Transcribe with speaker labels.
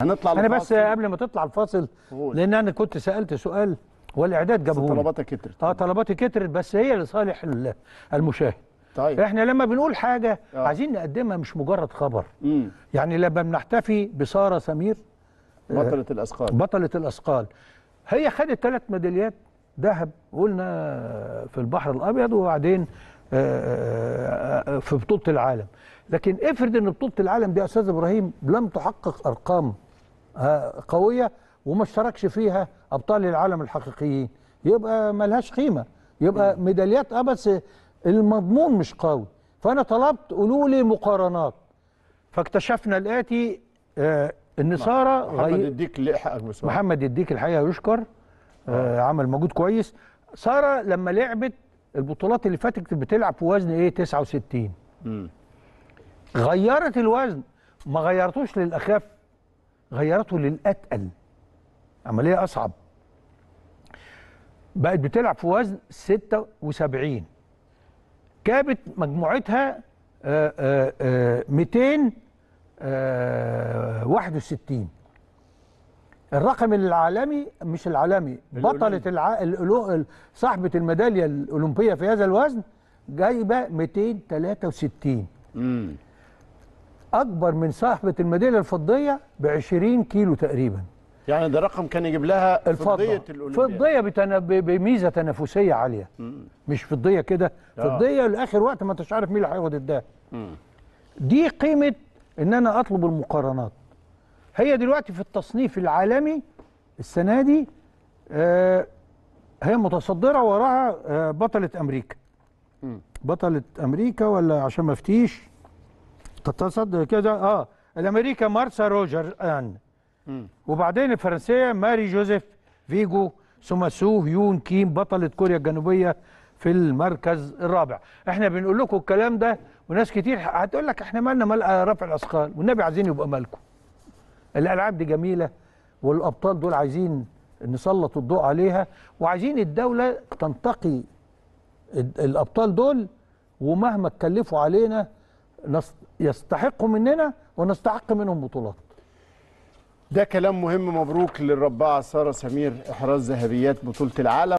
Speaker 1: هنطلع انا بس قبل ما تطلع الفاصل قول. لان انا كنت سالت سؤال والاعداد جابه طلباتك كترت اه طلباتي كترت بس هي لصالح المشاهد طيب احنا لما بنقول حاجه أوه. عايزين نقدمها مش مجرد خبر مم. يعني لما بنحتفي بساره سمير آه، بطله الاثقال بطله الاثقال هي خدت ثلاث ميداليات ذهب قلنا في البحر الابيض وبعدين آه، آه، في بطوله العالم لكن افرض ان بطوله العالم دي يا استاذ ابراهيم لم تحقق ارقام قويه وما اشتركش فيها ابطال العالم الحقيقيين يبقى ملهاش قيمه يبقى ميداليات اه بس المضمون مش قوي فانا طلبت قولوا لي مقارنات فاكتشفنا الاتي آه ان نعم. ساره محمد غي... الديك لحقك محمد يديك الحقيقه يشكر آه،, آه عمل مجهود كويس ساره لما لعبت البطولات اللي فاتت بتلعب في وزن ايه 69 غيرت الوزن ما غيرتوش للاخف غيرته للأتقل عملية أصعب بقت بتلعب في وزن 76 كابت مجموعتها 261 آه، آه، آه، الرقم العالمي مش العالمي بطلة الع... صاحبة الميدالية الأولمبية في هذا الوزن جايبة 263 امم اكبر من صاحبه الميداليه الفضيه ب 20 كيلو تقريبا يعني ده رقم كان يجيب لها فضيه الاولمبيه فضيه بميزه تنافسيه عاليه مم. مش فضيه كده آه. فضيه لاخر وقت ما انتش عارف مين اللي هياخد الده دي قيمه ان انا اطلب المقارنات هي دلوقتي في التصنيف العالمي السنه دي آه هي متصدره وراها آه بطله امريكا مم. بطله امريكا ولا عشان ما افتيش تتصدى كده اه الامريكا مارسا روجر ان وبعدين الفرنسيه ماري جوزيف فيجو ثم سو هيون كيم بطله كوريا الجنوبيه في المركز الرابع احنا بنقول لكم الكلام ده وناس كتير هتقول لك احنا مالنا مال رفع الاثقال والنبي عايزين يبقى مالكم الالعاب دي جميله والابطال دول عايزين نسلط الضوء عليها وعايزين الدوله تنتقي الابطال دول ومهما اتكلفوا علينا يستحقوا مننا ونستحق منهم بطولات ده كلام مهم مبروك للرباعة سارة سمير إحراز ذهبيات بطولة العالم